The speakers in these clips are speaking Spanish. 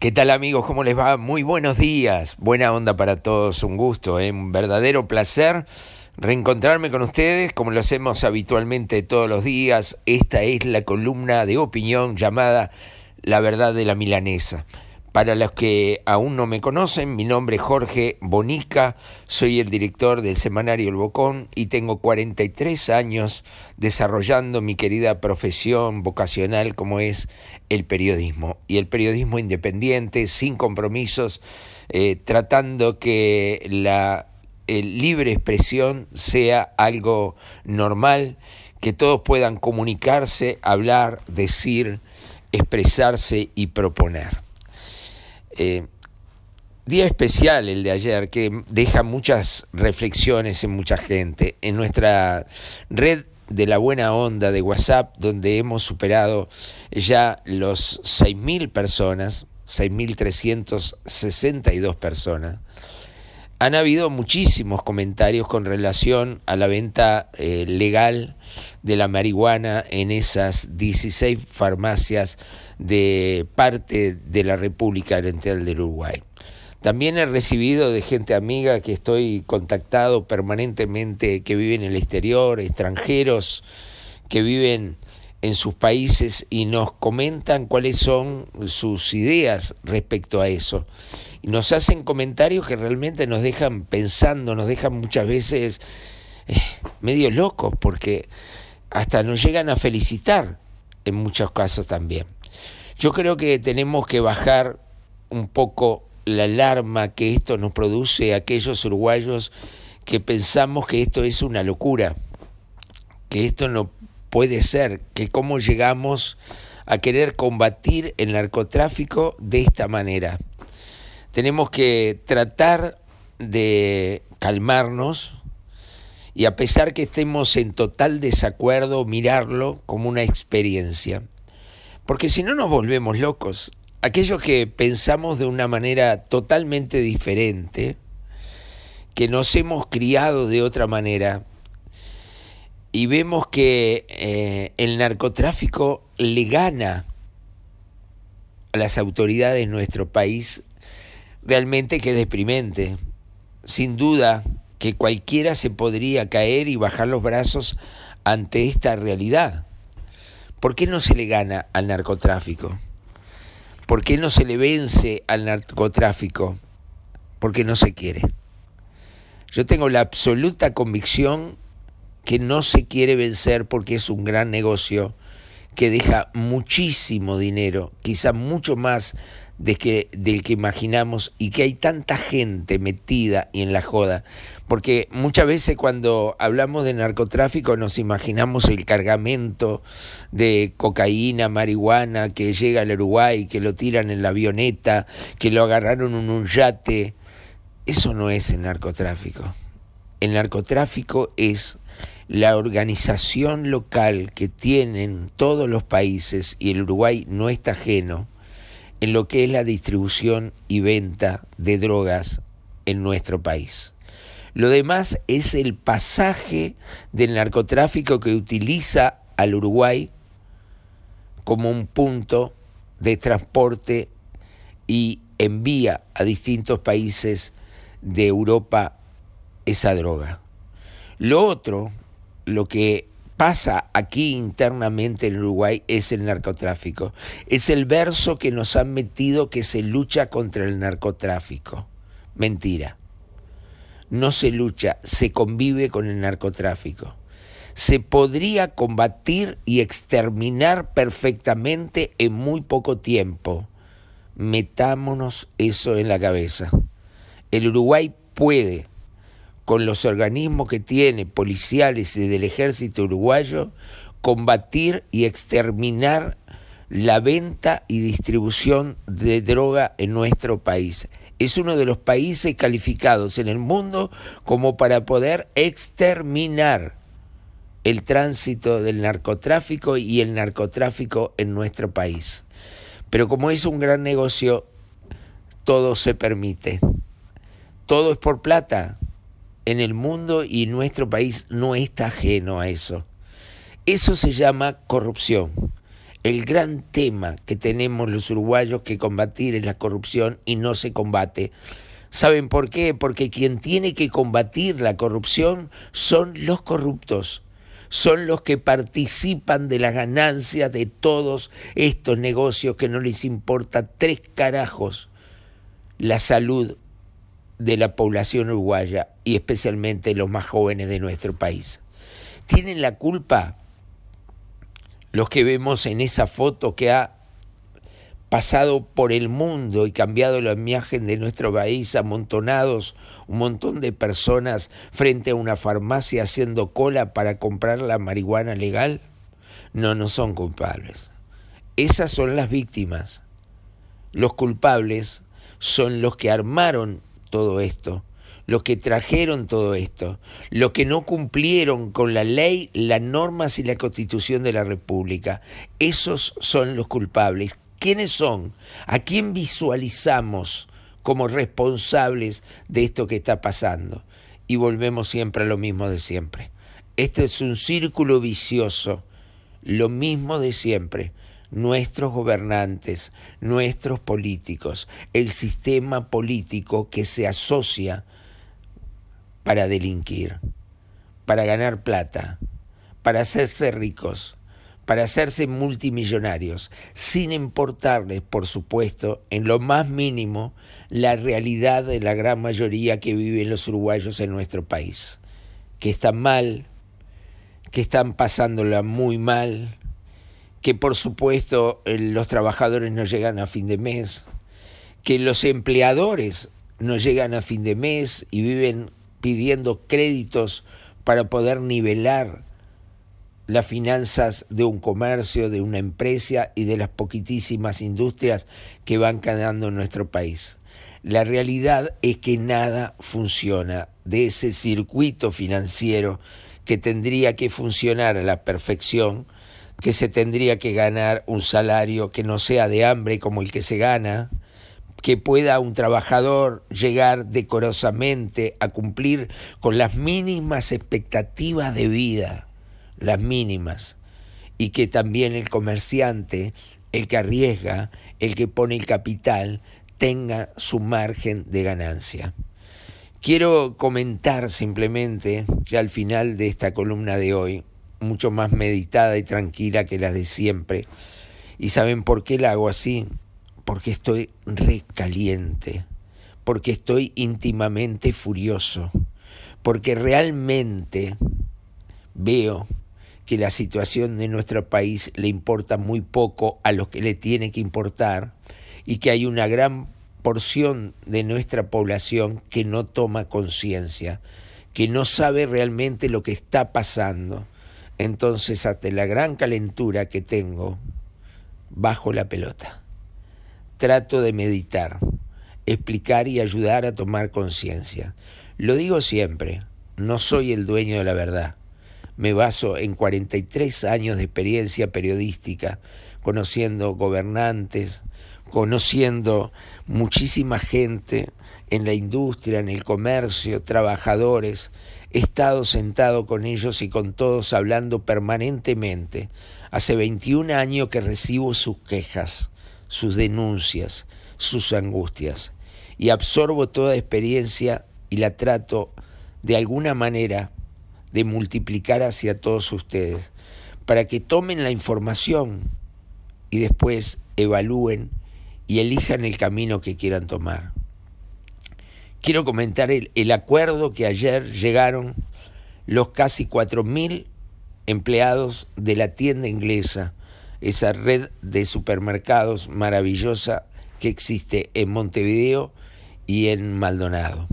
¿Qué tal amigos? ¿Cómo les va? Muy buenos días. Buena onda para todos. Un gusto, ¿eh? un verdadero placer reencontrarme con ustedes como lo hacemos habitualmente todos los días. Esta es la columna de opinión llamada La verdad de la milanesa. Para los que aún no me conocen, mi nombre es Jorge Bonica, soy el director del semanario El Bocón y tengo 43 años desarrollando mi querida profesión vocacional como es el periodismo. Y el periodismo independiente, sin compromisos, eh, tratando que la eh, libre expresión sea algo normal, que todos puedan comunicarse, hablar, decir, expresarse y proponer. Eh, día especial el de ayer que deja muchas reflexiones en mucha gente. En nuestra red de la buena onda de WhatsApp, donde hemos superado ya los 6.000 personas, 6.362 personas, han habido muchísimos comentarios con relación a la venta eh, legal de la marihuana en esas 16 farmacias de parte de la República Oriental del Uruguay. También he recibido de gente amiga que estoy contactado permanentemente, que viven en el exterior, extranjeros, que viven en sus países y nos comentan cuáles son sus ideas respecto a eso nos hacen comentarios que realmente nos dejan pensando, nos dejan muchas veces eh, medio locos, porque hasta nos llegan a felicitar en muchos casos también. Yo creo que tenemos que bajar un poco la alarma que esto nos produce aquellos uruguayos que pensamos que esto es una locura, que esto no puede ser, que cómo llegamos a querer combatir el narcotráfico de esta manera tenemos que tratar de calmarnos y a pesar que estemos en total desacuerdo, mirarlo como una experiencia. Porque si no nos volvemos locos, aquellos que pensamos de una manera totalmente diferente, que nos hemos criado de otra manera, y vemos que eh, el narcotráfico le gana a las autoridades de nuestro país realmente que es deprimente. Sin duda que cualquiera se podría caer y bajar los brazos ante esta realidad. ¿Por qué no se le gana al narcotráfico? ¿Por qué no se le vence al narcotráfico? Porque no se quiere. Yo tengo la absoluta convicción que no se quiere vencer porque es un gran negocio que deja muchísimo dinero, quizá mucho más de que, del que imaginamos y que hay tanta gente metida y en la joda. Porque muchas veces cuando hablamos de narcotráfico nos imaginamos el cargamento de cocaína, marihuana que llega al Uruguay, que lo tiran en la avioneta, que lo agarraron en un yate. Eso no es el narcotráfico. El narcotráfico es la organización local que tienen todos los países y el Uruguay no está ajeno en lo que es la distribución y venta de drogas en nuestro país. Lo demás es el pasaje del narcotráfico que utiliza al Uruguay como un punto de transporte y envía a distintos países de Europa esa droga. Lo otro, lo que pasa aquí internamente en Uruguay es el narcotráfico. Es el verso que nos han metido que se lucha contra el narcotráfico. Mentira. No se lucha, se convive con el narcotráfico. Se podría combatir y exterminar perfectamente en muy poco tiempo. Metámonos eso en la cabeza. El Uruguay puede con los organismos que tiene, policiales y del ejército uruguayo, combatir y exterminar la venta y distribución de droga en nuestro país. Es uno de los países calificados en el mundo como para poder exterminar el tránsito del narcotráfico y el narcotráfico en nuestro país. Pero como es un gran negocio, todo se permite. Todo es por plata en el mundo y nuestro país no está ajeno a eso. Eso se llama corrupción. El gran tema que tenemos los uruguayos que combatir es la corrupción y no se combate. ¿Saben por qué? Porque quien tiene que combatir la corrupción son los corruptos, son los que participan de las ganancias de todos estos negocios que no les importa tres carajos la salud de la población uruguaya y especialmente los más jóvenes de nuestro país. ¿Tienen la culpa los que vemos en esa foto que ha pasado por el mundo y cambiado la imagen de nuestro país, amontonados un montón de personas frente a una farmacia haciendo cola para comprar la marihuana legal? No, no son culpables. Esas son las víctimas. Los culpables son los que armaron todo esto, los que trajeron todo esto, los que no cumplieron con la ley, las normas y la constitución de la República. Esos son los culpables. ¿Quiénes son? ¿A quién visualizamos como responsables de esto que está pasando? Y volvemos siempre a lo mismo de siempre. Este es un círculo vicioso, lo mismo de siempre nuestros gobernantes, nuestros políticos, el sistema político que se asocia para delinquir, para ganar plata, para hacerse ricos, para hacerse multimillonarios, sin importarles, por supuesto, en lo más mínimo, la realidad de la gran mayoría que viven los uruguayos en nuestro país, que están mal, que están pasándola muy mal, que por supuesto eh, los trabajadores no llegan a fin de mes, que los empleadores no llegan a fin de mes y viven pidiendo créditos para poder nivelar las finanzas de un comercio, de una empresa y de las poquitísimas industrias que van quedando en nuestro país. La realidad es que nada funciona de ese circuito financiero que tendría que funcionar a la perfección que se tendría que ganar un salario que no sea de hambre como el que se gana, que pueda un trabajador llegar decorosamente a cumplir con las mínimas expectativas de vida, las mínimas, y que también el comerciante, el que arriesga, el que pone el capital, tenga su margen de ganancia. Quiero comentar simplemente, que al final de esta columna de hoy, mucho más meditada y tranquila que las de siempre. ¿Y saben por qué la hago así? Porque estoy recaliente, porque estoy íntimamente furioso, porque realmente veo que la situación de nuestro país le importa muy poco a los que le tiene que importar y que hay una gran porción de nuestra población que no toma conciencia, que no sabe realmente lo que está pasando entonces ante la gran calentura que tengo, bajo la pelota. Trato de meditar, explicar y ayudar a tomar conciencia. Lo digo siempre, no soy el dueño de la verdad. Me baso en 43 años de experiencia periodística, conociendo gobernantes, conociendo muchísima gente en la industria, en el comercio, trabajadores, He estado sentado con ellos y con todos hablando permanentemente. Hace 21 años que recibo sus quejas, sus denuncias, sus angustias, y absorbo toda experiencia y la trato de alguna manera de multiplicar hacia todos ustedes, para que tomen la información y después evalúen y elijan el camino que quieran tomar quiero comentar el, acuerdo que ayer llegaron los casi 4.000 empleados de la tienda inglesa, esa red de supermercados maravillosa que existe en Montevideo y en Maldonado,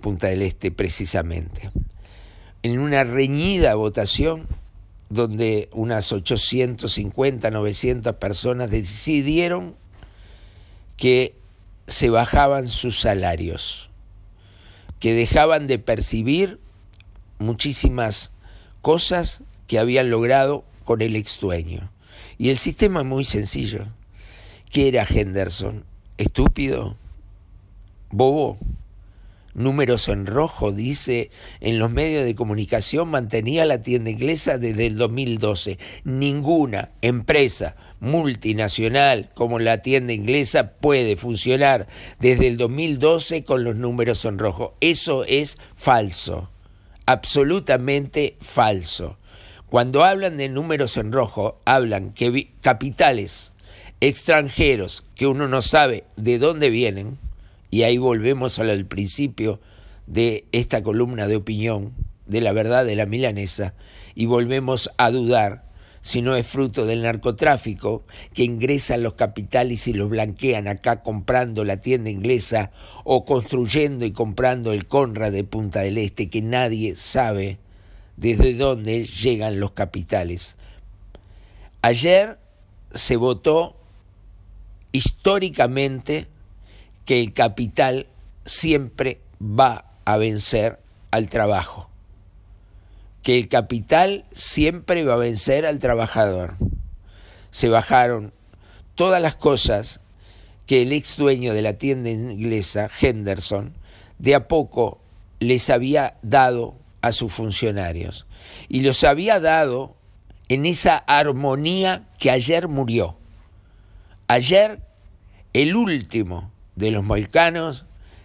Punta del Este precisamente. En una reñida votación donde unas 850, 900 personas decidieron que se bajaban sus salarios, que dejaban de percibir muchísimas cosas que habían logrado con el ex dueño. Y el sistema es muy sencillo. ¿Qué era Henderson? ¿Estúpido? ¿Bobo? Números en rojo, dice, en los medios de comunicación mantenía la tienda inglesa desde el 2012. Ninguna empresa multinacional como la tienda inglesa puede funcionar desde el 2012 con los números en rojo. Eso es falso, absolutamente falso. Cuando hablan de números en rojo, hablan que capitales extranjeros que uno no sabe de dónde vienen, y ahí volvemos al principio de esta columna de opinión de la verdad de la milanesa, y volvemos a dudar si no es fruto del narcotráfico que ingresan los capitales y los blanquean acá comprando la tienda inglesa o construyendo y comprando el Conrad de Punta del Este, que nadie sabe desde dónde llegan los capitales. Ayer se votó históricamente que el capital siempre va a vencer al trabajo que el capital siempre va a vencer al trabajador. Se bajaron todas las cosas que el ex dueño de la tienda inglesa, Henderson, de a poco les había dado a sus funcionarios. Y los había dado en esa armonía que ayer murió. Ayer, el último de los molcanos,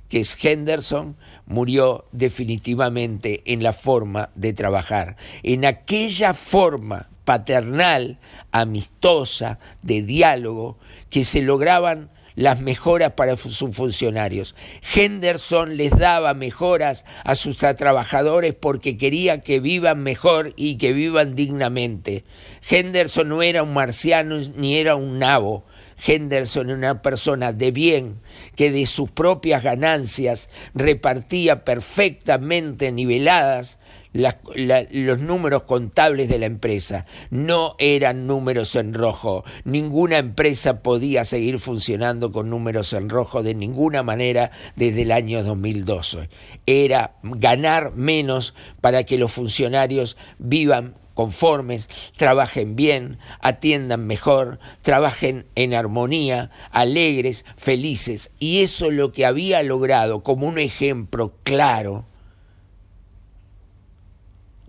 que es Henderson, murió definitivamente en la forma de trabajar, en aquella forma paternal, amistosa, de diálogo, que se lograban las mejoras para sus funcionarios. Henderson les daba mejoras a sus trabajadores porque quería que vivan mejor y que vivan dignamente. Henderson no era un marciano ni era un nabo. Henderson era una persona de bien, que de sus propias ganancias repartía perfectamente niveladas los números contables de la empresa. No eran números en rojo. Ninguna empresa podía seguir funcionando con números en rojo de ninguna manera desde el año 2012. Era ganar menos para que los funcionarios vivan conformes, trabajen bien, atiendan mejor, trabajen en armonía, alegres, felices. Y eso es lo que había logrado como un ejemplo claro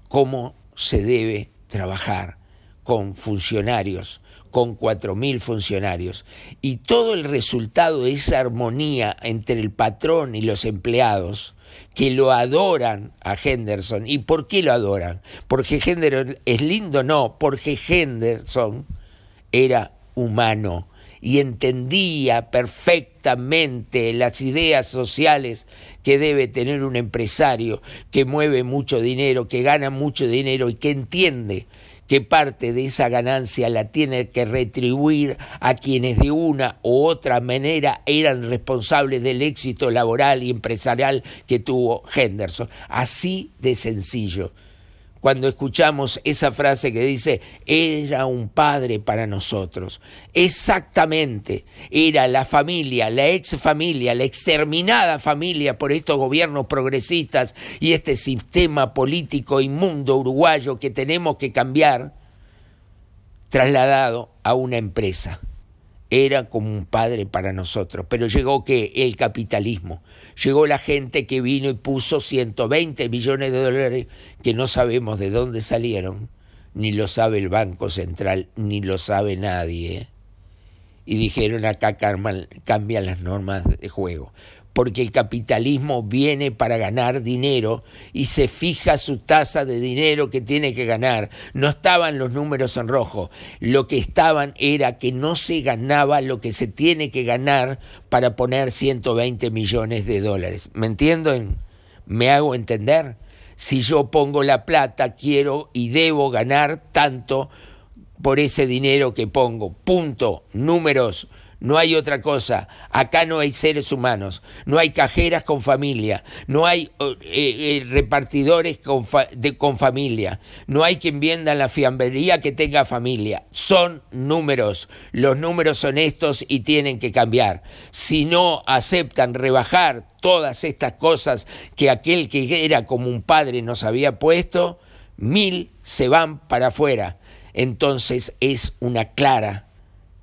cómo se debe trabajar con funcionarios, con 4.000 funcionarios. Y todo el resultado de esa armonía entre el patrón y los empleados que lo adoran a Henderson. ¿Y por qué lo adoran? ¿Porque Henderson es lindo? No, porque Henderson era humano y entendía perfectamente las ideas sociales que debe tener un empresario que mueve mucho dinero, que gana mucho dinero y que entiende que parte de esa ganancia la tiene que retribuir a quienes de una u otra manera eran responsables del éxito laboral y empresarial que tuvo Henderson. Así de sencillo cuando escuchamos esa frase que dice, era un padre para nosotros. Exactamente, era la familia, la ex familia, la exterminada familia por estos gobiernos progresistas y este sistema político inmundo uruguayo que tenemos que cambiar, trasladado a una empresa era como un padre para nosotros. Pero llegó que el capitalismo, llegó la gente que vino y puso 120 millones de dólares que no sabemos de dónde salieron, ni lo sabe el Banco Central, ni lo sabe nadie. Y dijeron acá cambian las normas de juego porque el capitalismo viene para ganar dinero y se fija su tasa de dinero que tiene que ganar. No estaban los números en rojo, lo que estaban era que no se ganaba lo que se tiene que ganar para poner 120 millones de dólares. ¿Me entienden? ¿Me hago entender? Si yo pongo la plata, quiero y debo ganar tanto por ese dinero que pongo. Punto. Números no hay otra cosa. Acá no hay seres humanos. No hay cajeras con familia. No hay eh, eh, repartidores con, con familia. No hay quien venda la fiambrería que tenga familia. Son números. Los números son estos y tienen que cambiar. Si no aceptan rebajar todas estas cosas que aquel que era como un padre nos había puesto, mil se van para afuera. Entonces es una clara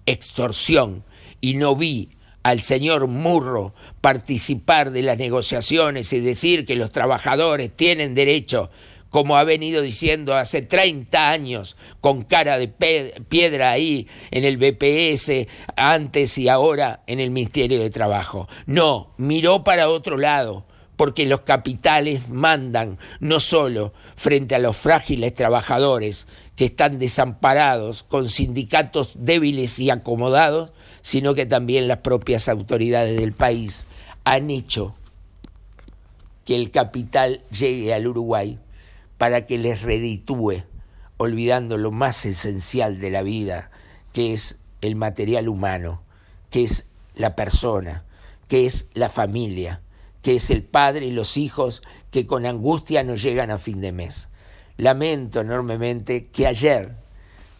extorsión y no vi al señor Murro participar de las negociaciones y decir que los trabajadores tienen derecho, como ha venido diciendo hace 30 años, con cara de piedra ahí en el BPS, antes y ahora en el Ministerio de Trabajo. No, miró para otro lado porque los capitales mandan no solo frente a los frágiles trabajadores que están desamparados con sindicatos débiles y acomodados, sino que también las propias autoridades del país han hecho que el capital llegue al Uruguay para que les reditúe, olvidando lo más esencial de la vida, que es el material humano, que es la persona, que es la familia, que es el padre y los hijos que con angustia no llegan a fin de mes. Lamento enormemente que ayer,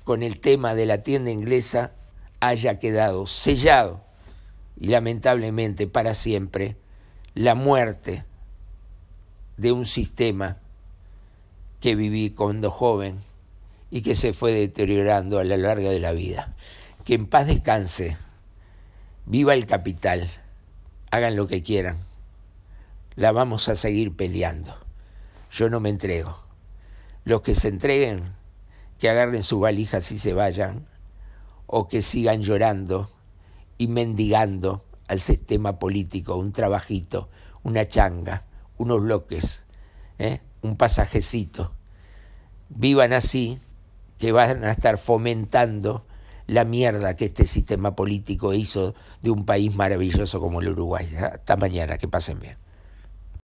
con el tema de la tienda inglesa, haya quedado sellado y lamentablemente para siempre la muerte de un sistema que viví cuando joven y que se fue deteriorando a lo largo de la vida. Que en paz descanse, viva el capital, hagan lo que quieran, la vamos a seguir peleando. Yo no me entrego. Los que se entreguen, que agarren su valijas y se vayan, o que sigan llorando y mendigando al sistema político un trabajito, una changa, unos bloques, ¿eh? un pasajecito. Vivan así que van a estar fomentando la mierda que este sistema político hizo de un país maravilloso como el Uruguay. Hasta mañana, que pasen bien.